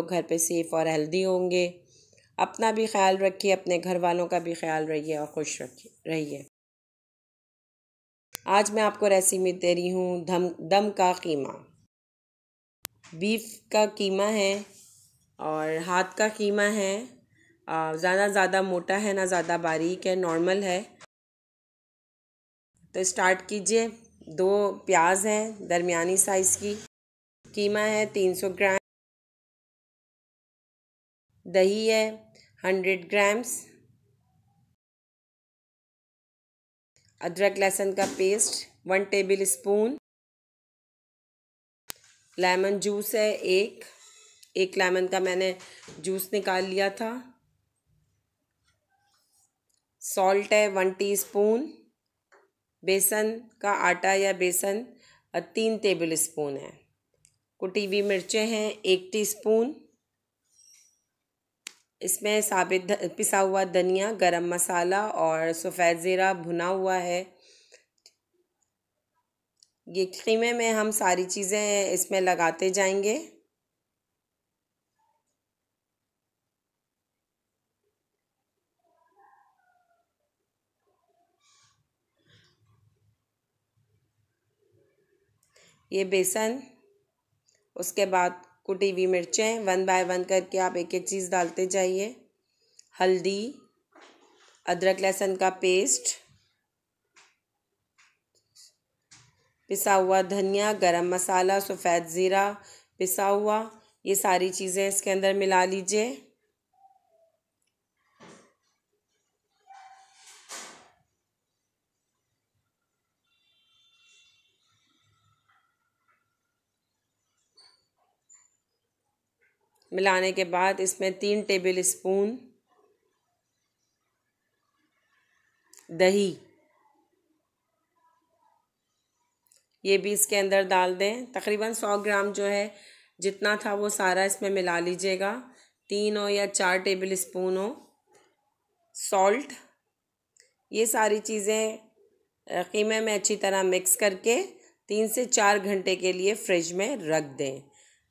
लोग घर पे सेफ़ और हेल्दी होंगे अपना भी ख्याल रखिए अपने घर वालों का भी ख्याल रहिए और खुश रखिए रहिए आज मैं आपको रेसिपी दे रही हूँ दम दम का कीमा बीफ का कीमा है और हाथ का कीमा है ज़्यादा ज़्यादा मोटा है ना ज़्यादा बारीक है नॉर्मल है तो स्टार्ट कीजिए दो प्याज हैं दरमियानी साइज़ की कीमा है तीन सौ ग्राम दही है हंड्रेड ग्राम्स अदरक लहसुन का paste one tablespoon lemon juice है एक एक लेमन का मैंने जूस निकाल लिया था सॉल्ट है वन टीस्पून बेसन का आटा या बेसन तीन टेबल स्पून है कुटी हुई मिर्चें हैं एक टीस्पून इसमें साबित पिसा हुआ धनिया गरम मसाला और सफ़ेद ज़ीरा भुना हुआ है ये खीमे में हम सारी चीज़ें इसमें लगाते जाएंगे ये बेसन उसके बाद कुटी हुई मिर्चें वन बाय वन करके आप एक एक चीज़ डालते जाइए हल्दी अदरक लहसुन का पेस्ट पिसा हुआ धनिया गरम मसाला सफ़ेद ज़ीरा पिसा हुआ ये सारी चीज़ें इसके अंदर मिला लीजिए मिलाने के बाद इसमें तीन टेबल स्पून दही ये भी इसके अंदर डाल दें तकरीबन सौ ग्राम जो है जितना था वो सारा इसमें मिला लीजिएगा तीन हो या चार टेबल स्पून हो सॉल्ट ये सारी चीज़ें कीमे में अच्छी तरह मिक्स करके तीन से चार घंटे के लिए फ्रिज में रख दें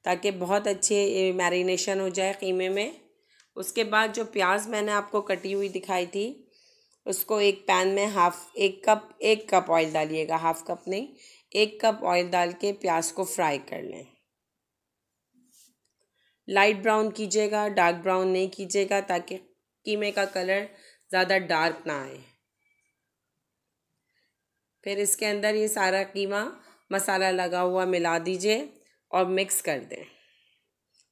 ताकि बहुत अच्छे मैरिनेशन हो जाए कीमे में उसके बाद जो प्याज मैंने आपको कटी हुई दिखाई थी उसको एक पैन में हाफ एक कप एक कप ऑयल डालिएगा हाफ कप नहीं एक कप ऑयल डाल के प्याज को फ्राई कर लें लाइट ब्राउन कीजिएगा डार्क ब्राउन नहीं कीजिएगा ताकि कीमे का कलर ज़्यादा डार्क ना आए फिर इसके अंदर ये सारा कीमा मसाला लगा हुआ मिला दीजिए और मिक्स कर दें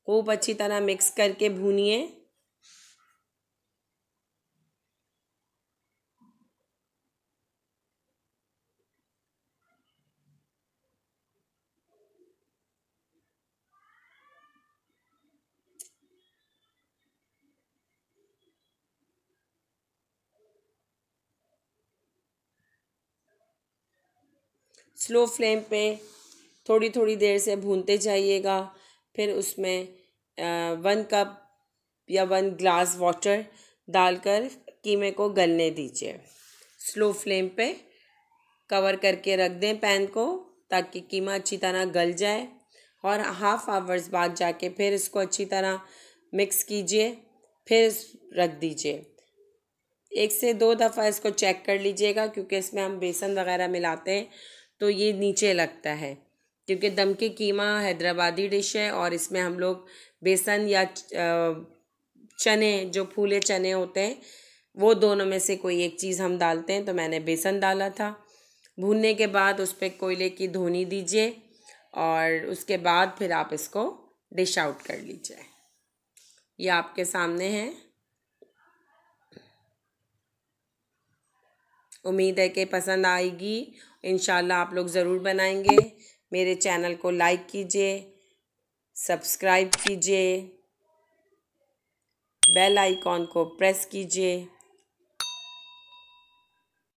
खूब अच्छी तरह मिक्स करके भूनिए स्लो फ्लेम पे थोड़ी थोड़ी देर से भूनते जाइएगा फिर उसमें वन कप या वन ग्लास वाटर डालकर कीमे को गलने दीजिए स्लो फ्लेम पे कवर करके रख दें पैन को ताकि कीमा अच्छी तरह गल जाए और हाफ आवर्स बाद जाके फिर इसको अच्छी तरह मिक्स कीजिए फिर रख दीजिए एक से दो दफ़ा इसको चेक कर लीजिएगा क्योंकि इसमें हम बेसन वगैरह मिलाते हैं तो ये नीचे लगता है क्योंकि दम के कीमा हैदराबादी डिश है और इसमें हम लोग बेसन या चने जो फूले चने होते हैं वो दोनों में से कोई एक चीज़ हम डालते हैं तो मैंने बेसन डाला था भूनने के बाद उस पर कोयले की धोनी दीजिए और उसके बाद फिर आप इसको डिश आउट कर लीजिए ये आपके सामने है उम्मीद है कि पसंद आएगी इन आप लोग ज़रूर बनाएंगे मेरे चैनल को लाइक कीजिए सब्सक्राइब कीजिए बेल आइकॉन को प्रेस कीजिए